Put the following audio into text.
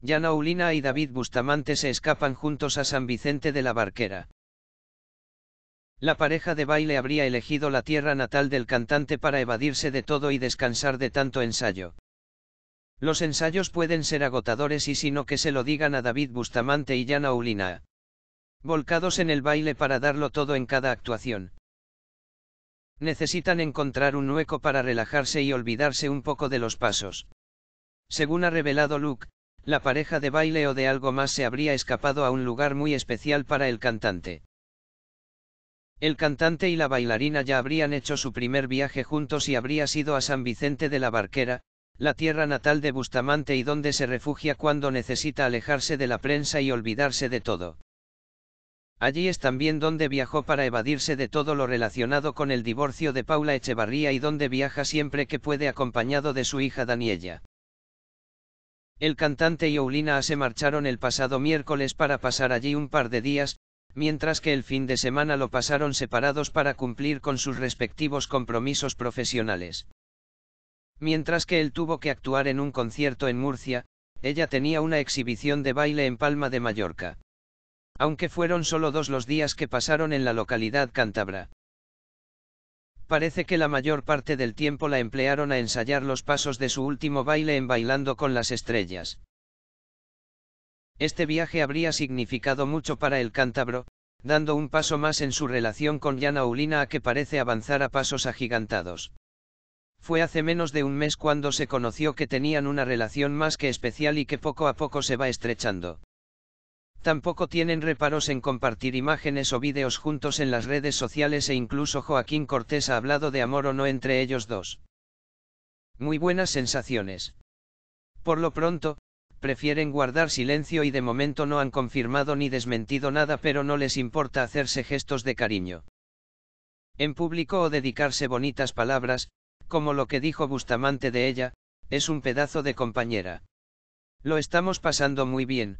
Yana y David Bustamante se escapan juntos a San Vicente de la Barquera. La pareja de baile habría elegido la tierra natal del cantante para evadirse de todo y descansar de tanto ensayo. Los ensayos pueden ser agotadores y no que se lo digan a David Bustamante y Yana Ulina. Volcados en el baile para darlo todo en cada actuación. Necesitan encontrar un hueco para relajarse y olvidarse un poco de los pasos. Según ha revelado Luke, la pareja de baile o de algo más se habría escapado a un lugar muy especial para el cantante. El cantante y la bailarina ya habrían hecho su primer viaje juntos y habría sido a San Vicente de la Barquera, la tierra natal de Bustamante y donde se refugia cuando necesita alejarse de la prensa y olvidarse de todo. Allí es también donde viajó para evadirse de todo lo relacionado con el divorcio de Paula Echevarría y donde viaja siempre que puede acompañado de su hija Daniela. El cantante y Oulina se marcharon el pasado miércoles para pasar allí un par de días, mientras que el fin de semana lo pasaron separados para cumplir con sus respectivos compromisos profesionales. Mientras que él tuvo que actuar en un concierto en Murcia, ella tenía una exhibición de baile en Palma de Mallorca. Aunque fueron solo dos los días que pasaron en la localidad cántabra. Parece que la mayor parte del tiempo la emplearon a ensayar los pasos de su último baile en Bailando con las Estrellas. Este viaje habría significado mucho para el cántabro, dando un paso más en su relación con Yana Ulina a que parece avanzar a pasos agigantados. Fue hace menos de un mes cuando se conoció que tenían una relación más que especial y que poco a poco se va estrechando. Tampoco tienen reparos en compartir imágenes o vídeos juntos en las redes sociales e incluso Joaquín Cortés ha hablado de amor o no entre ellos dos. Muy buenas sensaciones. Por lo pronto, prefieren guardar silencio y de momento no han confirmado ni desmentido nada pero no les importa hacerse gestos de cariño. En público o dedicarse bonitas palabras, como lo que dijo Bustamante de ella, es un pedazo de compañera. Lo estamos pasando muy bien,